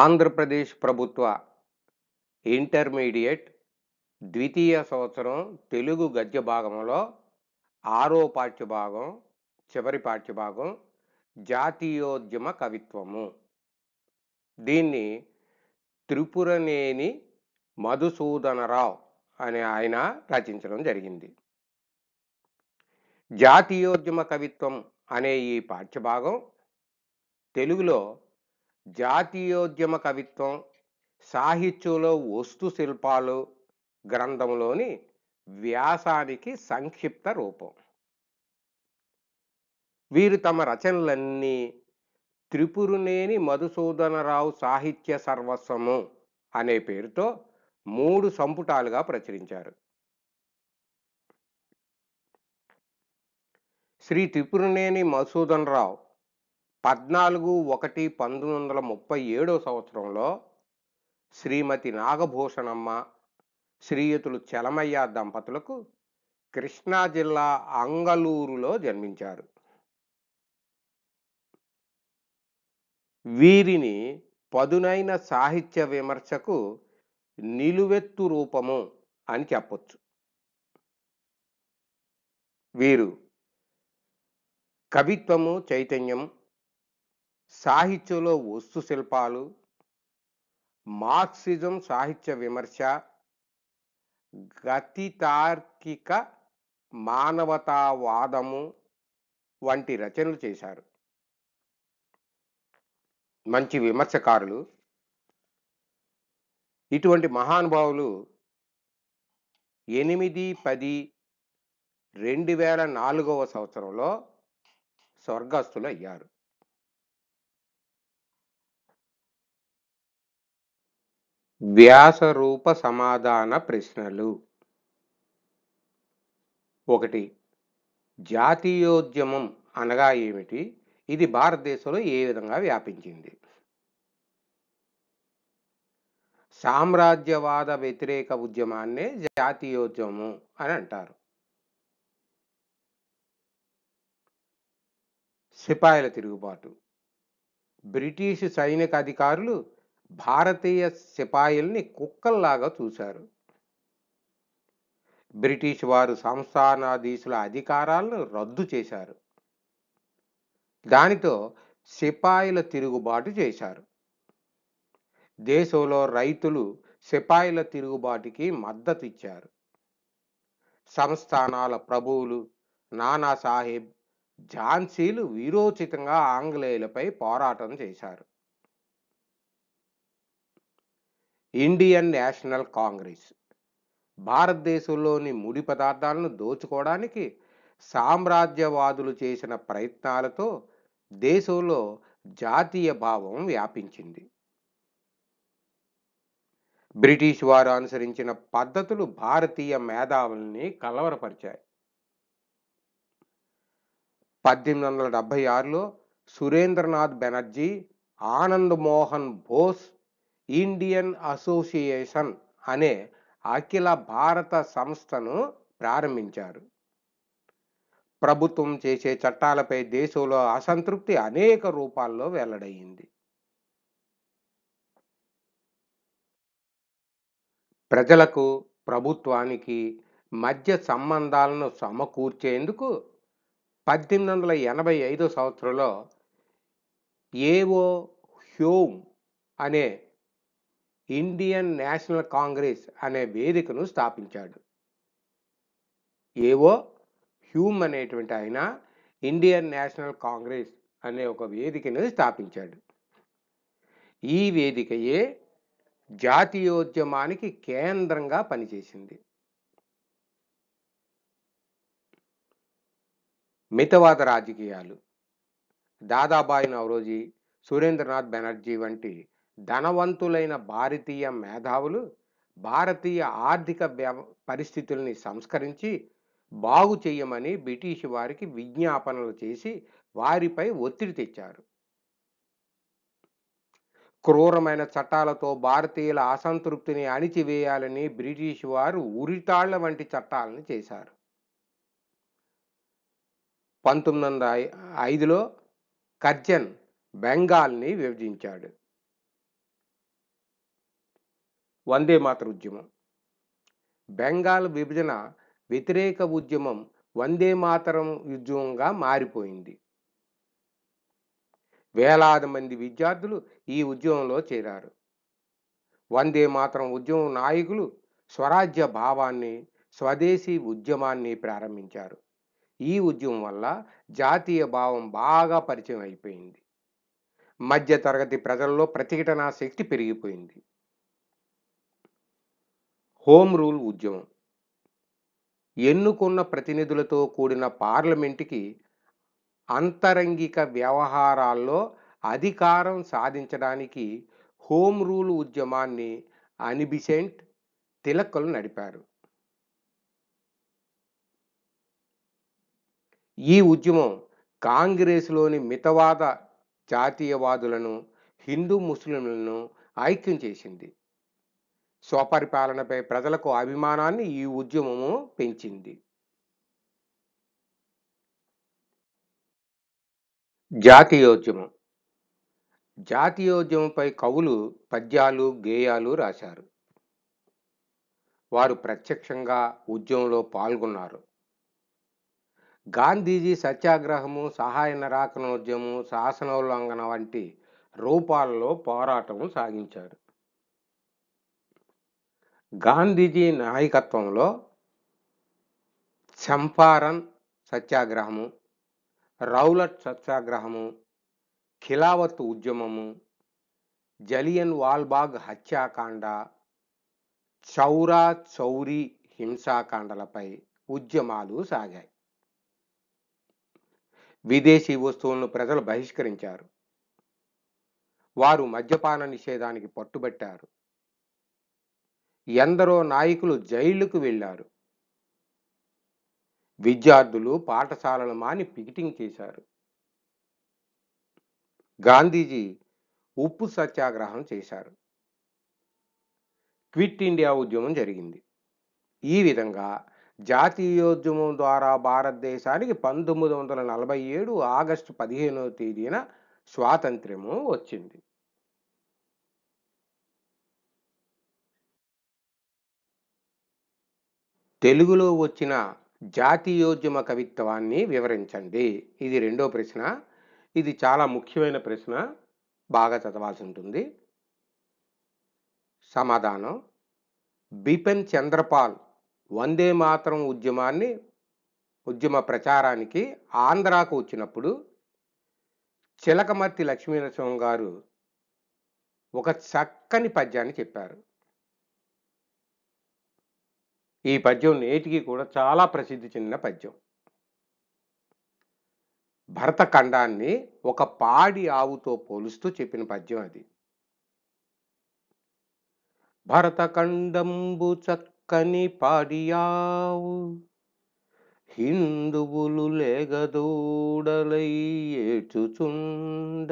ఆంధ్రప్రదేశ్ ప్రభుత్వ ఇంటర్మీడియట్ ద్వితీయ సంవత్సరం తెలుగు గద్య భాగంలో ఆరో పాఠ్యభాగం చివరి పాఠ్యభాగం జాతీయోద్యమ కవిత్వము దీన్ని త్రిపురనేని మధుసూదనరావు అనే ఆయన రచించడం జరిగింది జాతీయోద్యమ కవిత్వం అనే ఈ పాఠ్యభాగం తెలుగులో జాతీయోద్యమ కవిత్వం సాహిత్యంలో వస్తు శిల్పాలు గ్రంథంలోని వ్యాసానికి సంక్షిప్త రూపం వీరు తమ రచనలన్నీ త్రిపురునేని మధుసూదనరావు సాహిత్య సర్వస్వము అనే పేరుతో మూడు సంపుటాలుగా ప్రచురించారు శ్రీ త్రిపురునేని మధుసూదనరావు పద్నాలుగు ఒకటి పంతొమ్మిది వందల ముప్పై ఏడో సంవత్సరంలో శ్రీమతి నాగభూషణమ్మ శ్రీయుతులు చలమయ్య దంపతులకు కృష్ణా జిల్లా అంగలూరులో జన్మించారు వీరిని పదునైన సాహిత్య విమర్శకు నిలువెత్తు రూపము అని చెప్పచ్చు వీరు కవిత్వము చైతన్యం సాహిత్యంలో వస్తు శిల్పాలు మార్క్సిజం సాహిత్య విమర్శ గతితార్కిక మానవతావాదము వంటి రచనలు చేశారు మంచి విమర్శకారులు ఇటువంటి మహానుభావులు ఎనిమిది పది రెండు వేల నాలుగవ సంవత్సరంలో స్వర్గస్థులు అయ్యారు వ్యాసరూప సమాధాన ప్రశ్నలు ఒకటి జాతీయోద్యమం అనగా ఏమిటి ఇది భారతదేశంలో ఏ విధంగా వ్యాపించింది సామ్రాజ్యవాద వ్యతిరేక ఉద్యమాన్నే జాతీయోద్యమం అని అంటారు సిపాయిల తిరుగుబాటు బ్రిటిష్ సైనిక అధికారులు భారతీయ సిపాయిల్ని కుక్కల్లాగా చూశారు బ్రిటిష్ వారు సంస్థానాధీశుల అధికారాలను రద్దు చేశారు దానితో సిపాయిల తిరుగుబాటు చేశారు దేశంలో రైతులు సిపాయిల తిరుగుబాటుకి మద్దతు ఇచ్చారు సంస్థానాల ప్రభువులు నానాసాహెబ్ ఝాన్సీలు వీరోచితంగా ఆంగ్లేయులపై పోరాటం చేశారు ఇండియన్ నేషనల్ కాంగ్రెస్ భారతదేశంలోని ముడి పదార్థాలను దోచుకోవడానికి సామ్రాజ్యవాదులు చేసిన ప్రయత్నాలతో దేశంలో జాతీయ భావం వ్యాపించింది బ్రిటిష్ వారు అనుసరించిన పద్ధతులు భారతీయ మేధావుల్ని కలవరపరిచాయి పద్దెనిమిది వందల డెబ్భై ఆరులో సురేంద్రనాథ్ బెనర్జీ ఆనంద్ మోహన్ బోస్ ఇండియన్ అసోసియేషన్ అనే అఖిల భారత సంస్థను ప్రారంభించారు ప్రభుత్వం చేసే చట్టాలపై దేశంలో అసంతృప్తి అనేక రూపాల్లో వెల్లడయింది ప్రజలకు ప్రభుత్వానికి మధ్య సంబంధాలను సమకూర్చేందుకు పద్దెనిమిది వందల ఎనభై ఐదో సంవత్సరంలో ఏవో హ్యూమ్ అనే ఇండియన్ నేషనల్ కాంగ్రెస్ అనే వేదికను స్థాపించాడు ఏవో హ్యూమ్ అనేటువంటి ఆయన ఇండియన్ నేషనల్ కాంగ్రెస్ అనే ఒక వేదికను స్థాపించాడు ఈ వేదికయే జాతీయోద్యమానికి కేంద్రంగా పనిచేసింది మితవాద రాజకీయాలు దాదాబాయి నవరోజీ సురేంద్రనాథ్ బెనర్జీ వంటి ధనవంతులైన భారతీయ మేధావులు భారతీయ ఆర్థిక వ్యవ పరిస్థితుల్ని సంస్కరించి బాగు చేయమని బ్రిటిష్ వారికి విజ్ఞాపనలు చేసి వారిపై ఒత్తిడి తెచ్చారు క్రూరమైన చట్టాలతో భారతీయుల అసంతృప్తిని అణిచివేయాలని బ్రిటిష్ వారు ఉరితాళ్ల వంటి చట్టాలను చేశారు పంతొమ్మిది వందల ఐదులో కర్జన్ బెంగాల్ని విభజించాడు వందే మాతృ ఉద్యమం బెంగాల్ విభజన వ్యతిరేక ఉద్యమం వందే మాతరం ఉద్యమంగా మారిపోయింది వేలాది మంది విద్యార్థులు ఈ ఉద్యమంలో చేరారు వందే మాతరం ఉద్యమం నాయకులు స్వరాజ్య భావాన్ని స్వదేశీ ఉద్యమాన్ని ప్రారంభించారు ఈ ఉద్యమం వల్ల జాతీయ భావం బాగా పరిచయం అయిపోయింది మధ్యతరగతి ప్రజల్లో ప్రతిఘటనా శక్తి పెరిగిపోయింది హోమ్ రూల్ ఉద్యమం ఎన్నుకున్న ప్రతినిధులతో కూడిన పార్లమెంటుకి అంతరంగిక వ్యవహారాల్లో అధికారం సాధించడానికి హోమ్ రూల్ ఉద్యమాన్ని అనిబిసెంట్ తిలక్కలు నడిపారు ఈ ఉద్యమం కాంగ్రెస్లోని మితవాద జాతీయవాదులను హిందూ ముస్లింలను ఐక్యం చేసింది స్వపరిపాలనపై ప్రజలకు అభిమానాన్ని ఈ ఉద్యమము పెంచింది జాతీయోద్యమం జాతీయోద్యమంపై కవులు పద్యాలు గేయాలు రాశారు వారు ప్రత్యక్షంగా ఉద్యమంలో పాల్గొన్నారు గాంధీజీ సత్యాగ్రహము సహాయ నిరాకరణ ఉద్యమం శాసనోల్లంఘన వంటి రూపాలలో పోరాటం సాగించారు గాంధీజీ నాయకత్వంలో చంపారన్ సత్యాగ్రహము రౌలట్ సత్యాగ్రహము ఖిలావత్ ఉద్యమము జలియన్ వాల్బాగ్ హత్యాకాండ చౌరా చౌరీ హింసాకాండలపై ఉద్యమాలు సాగాయి విదేశీ వస్తువులను ప్రజలు బహిష్కరించారు వారు మద్యపాన నిషేధానికి పట్టుబట్టారు ఎందరో నాయకులు జైళ్లకు వెళ్ళారు విద్యార్థులు పాఠశాలలు మాని పికెటింగ్ చేశారు గాంధీజీ ఉప్పు సత్యాగ్రహం చేశారు క్విట్ ఇండియా ఉద్యమం జరిగింది ఈ విధంగా జాతీయోద్యమం ద్వారా భారతదేశానికి పంతొమ్మిది వందల నలభై ఏడు ఆగస్టు పదిహేనవ తేదీన స్వాతంత్ర్యము వచ్చింది తెలుగులో వచ్చిన జాతీయోద్యమ కవిత్వాన్ని వివరించండి ఇది రెండో ప్రశ్న ఇది చాలా ముఖ్యమైన ప్రశ్న బాగా చదవాల్సి ఉంటుంది సమాధానం బిపిన్ చంద్రపాల్ వందే మాతరం ఉద్యమాన్ని ఉద్యమ ప్రచారానికి ఆంధ్రాకు వచ్చినప్పుడు చిలకమర్తి లక్ష్మీనరసింహం గారు ఒక చక్కని పద్యాన్ని చెప్పారు ఈ పద్యం నేటికి కూడా చాలా ప్రసిద్ధి చెందిన పద్యం భరతఖండాన్ని ఒక పాడి ఆవుతో పోలుస్తూ చెప్పిన పద్యం అది భరతఖండంబు చక్కని పాడియావు హిందువులు లేగదూడలయ్యేచుచుండ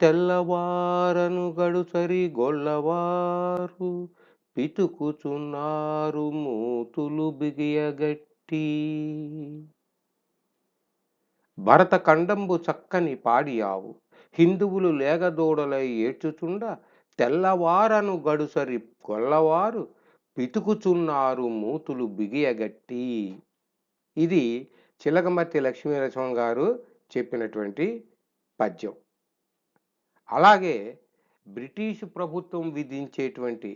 తెల్లవారను గడుచరి గొల్లవారు పితుకుచున్నారు మూతులు బిగియగట్టి భరత ఖండంబు చక్కని పాడియావు హిందువులు లేగదోడలై ఏడ్చుచుండ తెల్లవారను గడుసరి కొల్లవారు పితుకుచున్నారు మూతులు బిగియగట్టి ఇది చిలకమర్తి లక్ష్మీనరసింహం గారు చెప్పినటువంటి పద్యం అలాగే బ్రిటిష్ ప్రభుత్వం విధించేటువంటి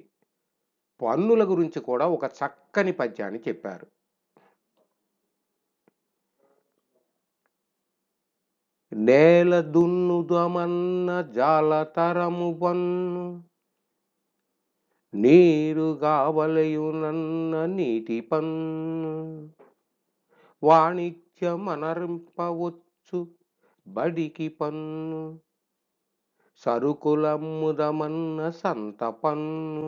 పన్నుల గురించి కూడా ఒక చక్కని పద్యాన్ని చెప్పారు నేల దున్నుదమన్న జాలతరము పన్ను నీరు గావలయునన్న నీటి పన్ను వాణిజ్యమనరింపవచ్చు బడికి పన్ను సరుకులమ్ముదమన్న సంత పన్ను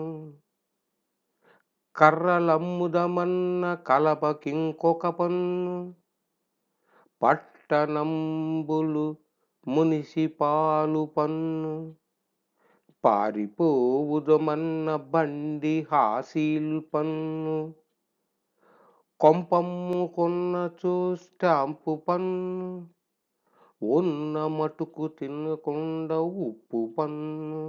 కర్రలమ్ముదమన్న కలపకింకొక పన్ను పట్టణంబులు మునిసిపాలు పన్ను పారిపోవుదమన్న బండి హాసీల్ పన్ను కొంపమ్ము చూ స్టాంపు పన్ను ఉన్న మటుకు తినకుండా ఉప్పు పన్ను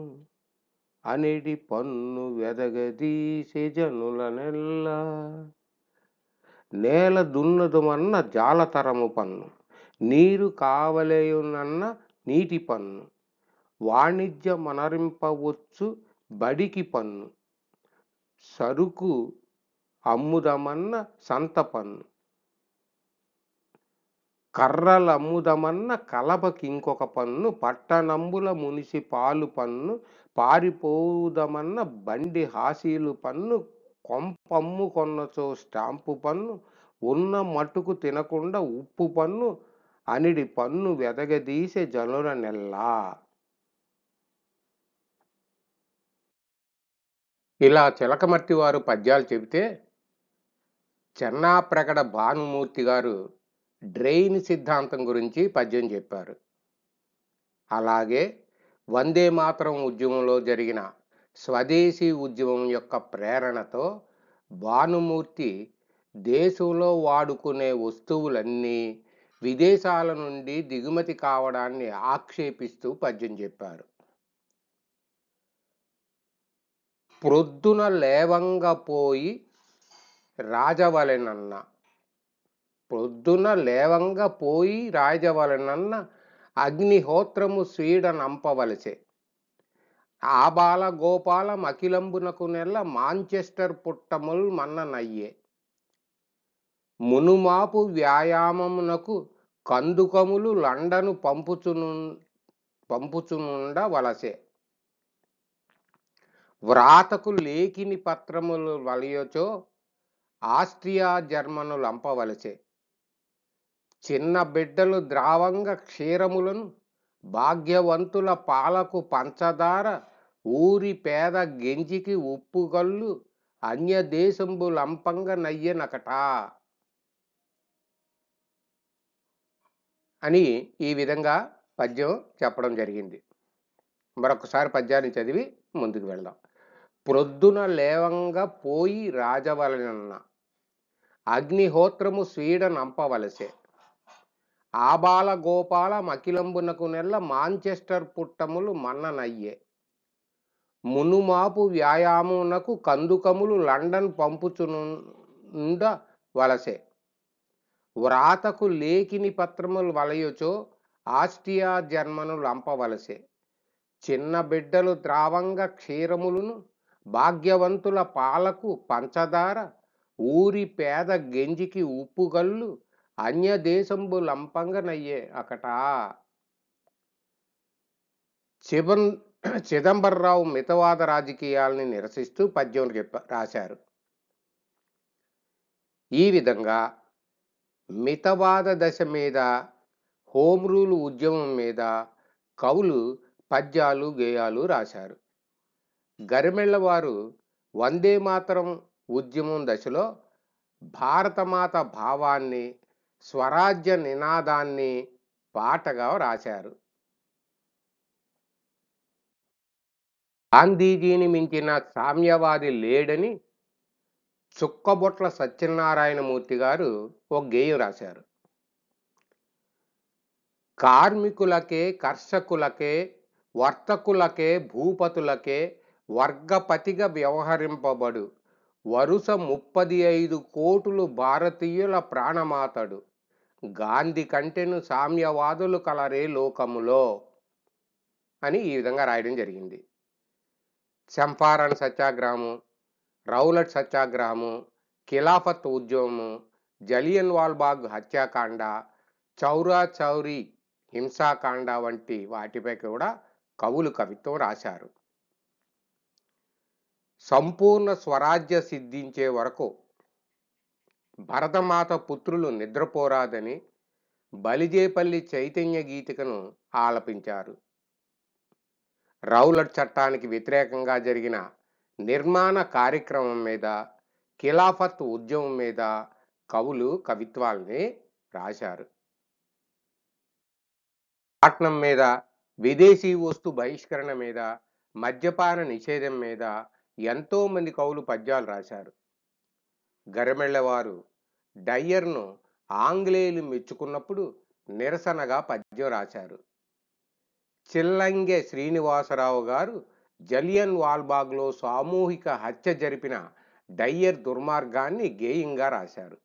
అనిడి పన్ను వెదగదీసే జనుల నెల్ల నేల దున్నదుమన్న జాలతరము పన్ను నీరు కావలేయునన్న నీటి పన్ను వాణిజ్య మనరింపవచ్చు బడికి పన్ను సరుకు అమ్ముదమన్న సంత పన్ను కర్రలమ్ముదమన్న ఇంకొక పన్ను పట్టణంబుల మునిసి పాలు పన్ను పారిపోదమన్న బండి హాసీలు పన్ను కొంపమ్ము కొన్నచో స్టాంపు పన్ను ఉన్న మటుకు తినకుండా ఉప్పు పన్ను అనిడి పన్ను వెదగదీసే జనుల నెల్లా ఇలా చిలకమట్టి వారు పద్యాలు చెబితే చెన్నా ప్రకట భానుమూర్తి గారు డ్రెయిన్ సిద్ధాంతం గురించి పద్యం చెప్పారు అలాగే వందే మాతరం ఉద్యమంలో జరిగిన స్వదేశీ ఉద్యమం యొక్క ప్రేరణతో భానుమూర్తి దేశంలో వాడుకునే వస్తువులన్నీ విదేశాల నుండి దిగుమతి కావడాన్ని ఆక్షేపిస్తూ పద్యం చెప్పారు ప్రొద్దున లేవంగా పోయి రాజవలెనన్నా పొద్దున లేవంగా పోయి రాజవలనన్న అగ్నిహోత్రము స్వీడనంపవలసే ఆ బాల గోపాల అఖిలంబునకు నెల మాంచెస్టర్ పుట్టముల్ మన్ననయ్యే మునుమాపు వ్యాయామమునకు కందుకములు లండను పంపుచును పంపుచునుండ వలసే వ్రాతకు లేకిని పత్రములు వలయచో ఆస్ట్రియా జర్మను అంపవలసే చిన్న బిడ్డలు ద్రావంగ క్షీరములను భాగ్యవంతుల పాలకు పంచదార ఊరి పేద గెంజికి ఉప్పుగల్లు అన్యదేశంబు లంపంగా నయ్యనకట అని ఈ విధంగా పద్యం చెప్పడం జరిగింది మరొకసారి పద్యాన్ని చదివి ముందుకు వెళ్దాం ప్రొద్దున లేవంగా పోయి రాజవలనన్న అగ్నిహోత్రము స్వీడ నంపవలసే ఆబాల గోపాల మకిలంబునకు నెల్ల మాంచెస్టర్ పుట్టములు మన్ననయ్యే మునుమాపు వ్యాయామునకు కందుకములు లండన్ పంపుచునుండ వలసే వ్రాతకు లేఖిని పత్రములు వలయొచో ఆస్ట్రియా జన్మను లంపవలసే చిన్న బిడ్డలు ద్రావంగ క్షీరములను భాగ్యవంతుల పాలకు పంచదార ఊరి పేద గెంజికి ఉప్పుగల్లు అన్య దేశంబు లంపంగనయ్యే అకట చిబన్ చిదంబరరావు మితవాద రాజకీయాలని నిరసిస్తూ పద్యం చెప్ప రాశారు ఈ విధంగా మితవాద దశ మీద హోమ్ రూల్ ఉద్యమం మీద కవులు పద్యాలు గేయాలు రాశారు గరిమెళ్ళవారు వందే మాతరం ఉద్యమం దశలో భారతమాత భావాన్ని స్వరాజ్య నినాదాన్ని పాటగా రాశారు గాంధీజీని మించిన సామ్యవాది లేడని చుక్కబొట్ల సత్యనారాయణమూర్తి గారు ఓ గేయం రాశారు కార్మికులకే కర్షకులకే వర్తకులకే భూపతులకే వర్గపతిగా వ్యవహరింపబడు వరుస ముప్పది ఐదు కోటులు భారతీయుల ప్రాణమాతడు గాంధీ కంటెను సామ్యవాదులు కలరే లోకములో అని ఈ విధంగా రాయడం జరిగింది చంపారణ్ సత్యాగ్రహము రౌలట్ సత్యాగ్రహము ఖిలాఫత్ ఉద్యమము జలియన్ వాల్బాగ్ హత్యాకాండ చౌరా చౌరీ హింసాకాండ వంటి వాటిపై కూడా కవులు కవిత్వం రాశారు సంపూర్ణ స్వరాజ్య సిద్ధించే వరకు భరతమాత పుత్రులు నిద్రపోరాదని బలిజేపల్లి చైతన్య గీతికను ఆలపించారు రౌలట్ చట్టానికి వ్యతిరేకంగా జరిగిన నిర్మాణ కార్యక్రమం మీద ఖిలాఫత్ ఉద్యమం మీద కవులు కవిత్వాల్ని రాశారు పట్నం మీద విదేశీ వస్తు బహిష్కరణ మీద మద్యపాన నిషేధం మీద ఎంతోమంది కవులు పద్యాలు రాశారు గరిమెళ్ళవారు డయ్యర్ను ఆంగ్లేయులు మెచ్చుకున్నప్పుడు నిరసనగా పద్యం రాశారు చిల్లంగే శ్రీనివాసరావు గారు జలియన్ వాల్బాగ్లో సామూహిక హత్య జరిపిన డయ్యర్ దుర్మార్గాన్ని గేయంగా రాశారు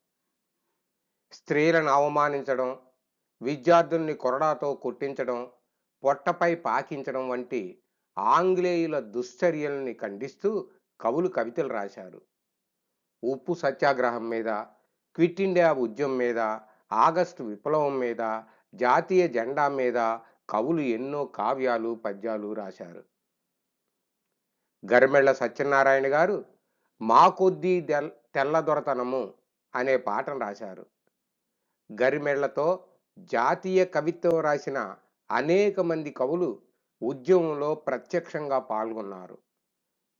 స్త్రీలను అవమానించడం విద్యార్థుల్ని కొరడాతో కొట్టించడం పొట్టపై పాకించడం వంటి ఆంగ్లేయుల దుశ్చర్యల్ని ఖండిస్తూ కవులు కవితలు రాశారు ఉప్పు సత్యాగ్రహం మీద క్విట్ ఇండియా ఉద్యమం మీద ఆగస్టు విప్లవం మీద జాతీయ జెండా మీద కవులు ఎన్నో కావ్యాలు పద్యాలు రాశారు గరిమెళ్ల సత్యనారాయణ గారు మా కొద్దీ తెల్లదొరతనము అనే పాటను రాశారు గరిమెళ్లతో జాతీయ కవిత్వం రాసిన అనేక మంది కవులు ఉద్యమంలో ప్రత్యక్షంగా పాల్గొన్నారు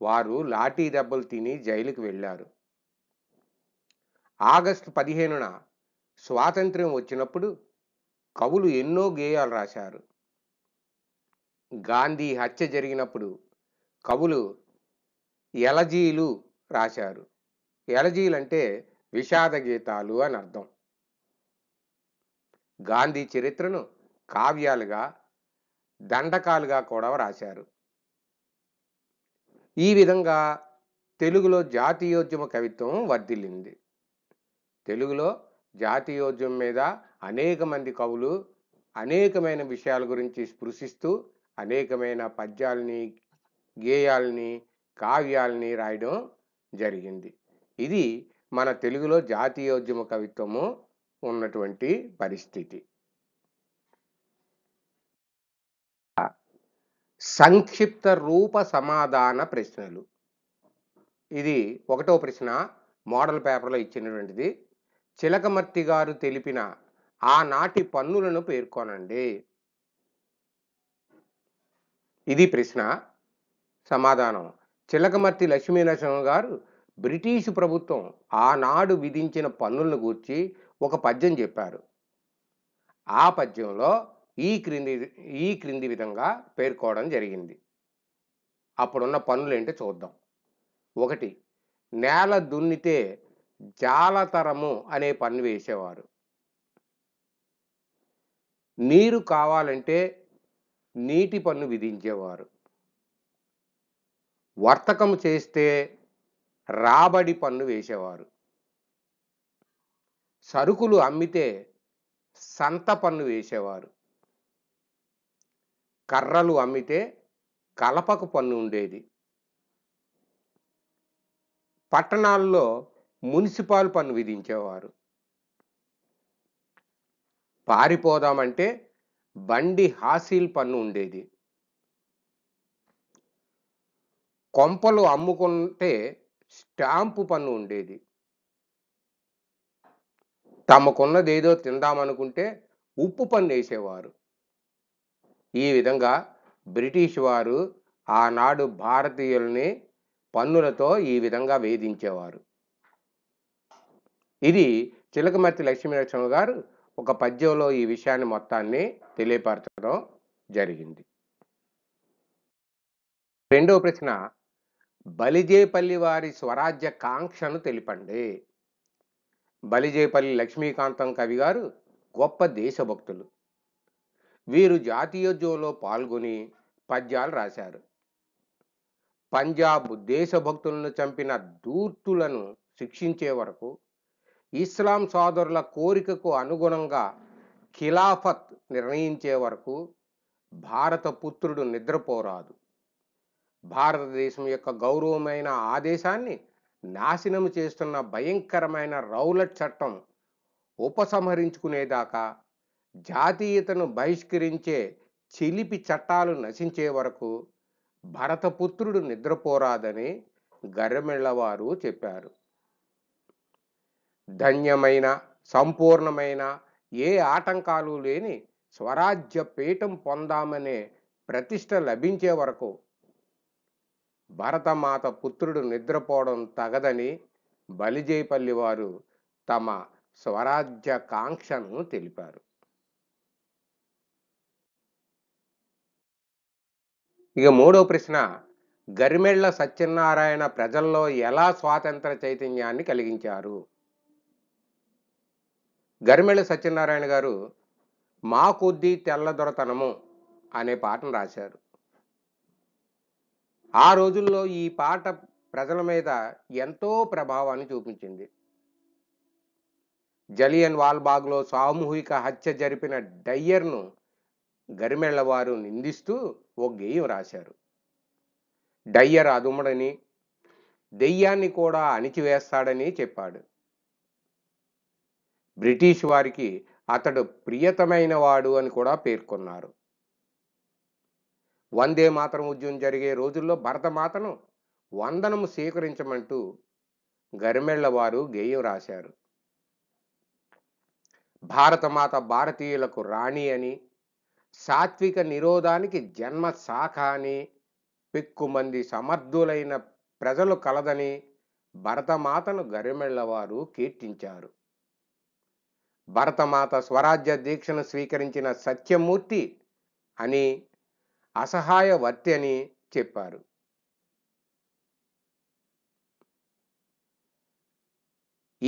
వారు లాఠీ దెబ్బలు తిని జైలుకు వెళ్ళారు ఆగస్టు పదిహేనున స్వాతంత్ర్యం వచ్చినప్పుడు కవులు ఎన్నో గేయాలు రాశారు గాంధీ హత్య జరిగినప్పుడు కవులు ఎలజీలు రాశారు ఎలజీలంటే విషాద గీతాలు అని అర్థం గాంధీ చరిత్రను కావ్యాలుగా దండకాలుగా కూడా రాశారు ఈ విధంగా తెలుగులో జాతీయోద్యమ కవిత్వం వర్ధిల్లింది తెలుగులో జాతీయోద్యమం మీద అనేక మంది కవులు అనేకమైన విషయాల గురించి స్పృశిస్తూ అనేకమైన పద్యాల్ని గేయాల్ని కావ్యాలని రాయడం జరిగింది ఇది మన తెలుగులో జాతీయోద్యమ కవిత్వము ఉన్నటువంటి పరిస్థితి సంక్షిప్త రూప సమాధాన ప్రశ్నలు ఇది ఒకటో ప్రశ్న మోడల్ పేపర్లో ఇచ్చినటువంటిది చిలకమర్తి గారు తెలిపిన ఆనాటి పన్నులను పేర్కొనండి ఇది ప్రశ్న సమాధానం చిలకమర్తి లక్ష్మీనరసింహ గారు బ్రిటీషు ప్రభుత్వం ఆనాడు విధించిన పన్నులను గూర్చి ఒక పద్యం చెప్పారు ఆ పద్యంలో ఈ క్రింది ఈ క్రింది విధంగా పేర్కోవడం జరిగింది అప్పుడున్న పన్నులు ఏంటో చూద్దాం ఒకటి నేల దున్నితే జాలతరము అనే పన్ను వేసేవారు నీరు కావాలంటే నీటి పన్ను విధించేవారు వర్తకం చేస్తే రాబడి పన్ను వేసేవారు సరుకులు అమ్మితే సంత పన్ను వేసేవారు కర్రలు అమ్మితే కలపకు పన్ను ఉండేది పట్టణాల్లో మున్సిపాల్ పన్ను విధించేవారు పారిపోదామంటే బండి హాసిల్ పన్ను ఉండేది కొంపలు అమ్ముకుంటే స్టాంపు పన్ను ఉండేది తమకున్నదేదో తిందామనుకుంటే ఉప్పు పన్ను వేసేవారు ఈ విధంగా బ్రిటిష్ వారు ఆనాడు భారతీయుల్ని పన్నులతో ఈ విధంగా వేధించేవారు ఇది చిలకమర్తి లక్ష్మీనరసింహ గారు ఒక పద్యంలో ఈ విషయాన్ని మొత్తాన్ని తెలియపరచడం జరిగింది రెండవ ప్రశ్న బలిజేపల్లి వారి స్వరాజ్య కాంక్షను తెలిపండి బలిజేపల్లి లక్ష్మీకాంతం కవి గారు గొప్ప దేశభక్తులు వీరు జాతీయోద్యమంలో పాల్గొని పద్యాలు రాశారు పంజాబ్ దేశభక్తులను చంపిన దూర్తులను శిక్షించే వరకు ఇస్లాం సోదరుల కోరికకు అనుగుణంగా ఖిలాఫత్ నిర్ణయించే వరకు భారత పుత్రుడు నిద్రపోరాదు భారతదేశం యొక్క గౌరవమైన ఆదేశాన్ని నాశనం చేస్తున్న భయంకరమైన రౌలట్ చట్టం ఉపసంహరించుకునేదాకా జాతీయతను బహిష్కరించే చిలిపి చట్టాలు నశించే వరకు భరతపుత్రుడు నిద్రపోరాదని గర్రెమెళ్ళవారు చెప్పారు ధన్యమైన సంపూర్ణమైన ఏ ఆటంకాలు లేని స్వరాజ్య పీఠం పొందామనే ప్రతిష్ట లభించే వరకు భరతమాత పుత్రుడు నిద్రపోవడం తగదని బలిజేపల్లి వారు తమ స్వరాజ్య కాంక్షను తెలిపారు ఇక మూడో ప్రశ్న గరిమెళ్ల సత్యనారాయణ ప్రజల్లో ఎలా స్వాతంత్ర చైతన్యాన్ని కలిగించారు గరిమెళ్ళ సత్యనారాయణ గారు మా కొద్దీ తెల్లదొరతనము అనే పాటను రాశారు ఆ రోజుల్లో ఈ పాట ప్రజల మీద ఎంతో ప్రభావాన్ని చూపించింది జలియన్ వాల్బాగ్లో సామూహిక హత్య జరిపిన డయ్యర్ను గరిమెళ్ళ వారు నిందిస్తూ ఓ గేయం రాశారు డయ్యర్ అదుముడని దెయ్యాన్ని కూడా అణిచివేస్తాడని చెప్పాడు బ్రిటిష్ వారికి అతడు ప్రియతమైన వాడు అని కూడా పేర్కొన్నారు వందే మాతరం ఉద్యమం జరిగే రోజుల్లో భరతమాతను వందనము స్వీకరించమంటూ వారు గేయం రాశారు భారతమాత భారతీయులకు రాణి అని సాత్విక నిరోధానికి జన్మ శాఖ అని పెక్కుమంది సమర్థులైన ప్రజలు కలదని భరతమాతను వారు కీర్తించారు భరతమాత స్వరాజ్య దీక్షను స్వీకరించిన సత్యమూర్తి అని అసహాయ వర్తి అని చెప్పారు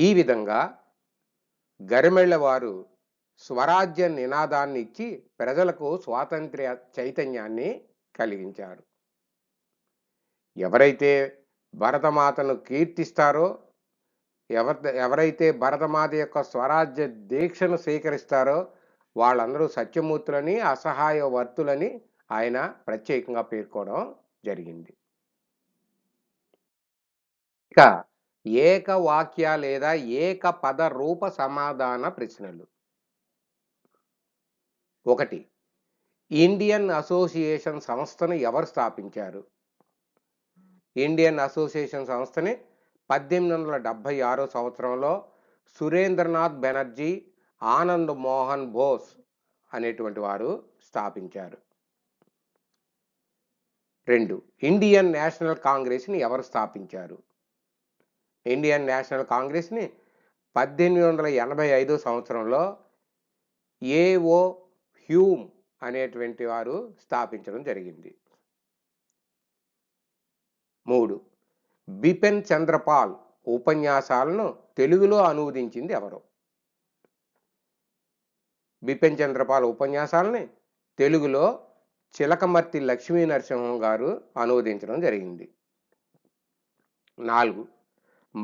ఈ విధంగా గరిమెళ్ళ వారు స్వరాజ్య నినాదాన్ని ఇచ్చి ప్రజలకు స్వాతంత్ర్య చైతన్యాన్ని కలిగించారు ఎవరైతే భరతమాతను కీర్తిస్తారో ఎవరి ఎవరైతే భరతమాత యొక్క స్వరాజ్య దీక్షను స్వీకరిస్తారో వాళ్ళందరూ సత్యమూర్తులని అసహాయ వర్తులని ఆయన ప్రత్యేకంగా పేర్కోవడం జరిగింది ఇక ఏక వాక్య లేదా ఏక పద రూప సమాధాన ప్రశ్నలు ఒకటి ఇండియన్ అసోసియేషన్ సంస్థను ఎవరు స్థాపించారు ఇండియన్ అసోసియేషన్ సంస్థని పద్దెనిమిది వందల డెబ్భై ఆరో సంవత్సరంలో సురేంద్రనాథ్ బెనర్జీ ఆనంద్ మోహన్ బోస్ అనేటువంటి వారు స్థాపించారు రెండు ఇండియన్ నేషనల్ కాంగ్రెస్ని ఎవరు స్థాపించారు ఇండియన్ నేషనల్ కాంగ్రెస్ని పద్దెనిమిది వందల ఎనభై ఐదో సంవత్సరంలో ఏఓ హ్యూమ్ అనేటువంటి వారు స్థాపించడం జరిగింది మూడు బిపెన్ చంద్రపాల్ ఉపన్యాసాలను తెలుగులో అనువదించింది ఎవరు బిపెన్ చంద్రపాల్ ఉపన్యాసాలని తెలుగులో చిలకమర్తి లక్ష్మీ నరసింహం గారు అనువదించడం జరిగింది నాలుగు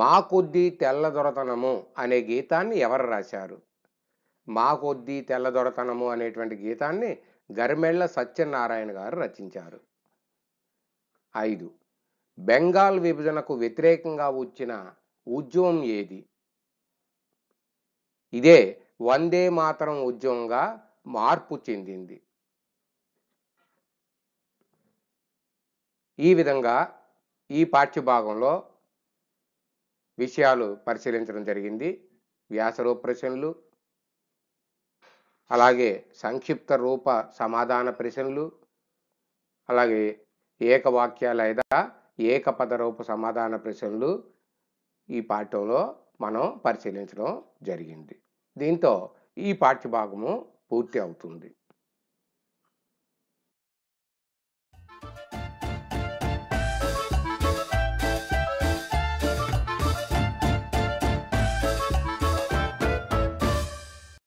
మా కొద్ది తెల్లదొరతనము అనే గీతాన్ని ఎవరు రాశారు మా కొద్ది తెల్లదొరతనము అనేటువంటి గీతాన్ని గరిమెళ్ల సత్యనారాయణ గారు రచించారు ఐదు బెంగాల్ విభజనకు వ్యతిరేకంగా వచ్చిన ఉద్యమం ఏది ఇదే వందే మాతరం ఉద్యమంగా మార్పు చెందింది ఈ విధంగా ఈ పాఠ్యభాగంలో విషయాలు పరిశీలించడం జరిగింది వ్యాసరూప ప్రశ్నలు అలాగే సంక్షిప్త రూప సమాధాన ప్రశ్నలు అలాగే ఏకవాక్యాలు లేదా రూప సమాధాన ప్రశ్నలు ఈ పాఠంలో మనం పరిశీలించడం జరిగింది దీంతో ఈ పాఠ్యభాగము పూర్తి అవుతుంది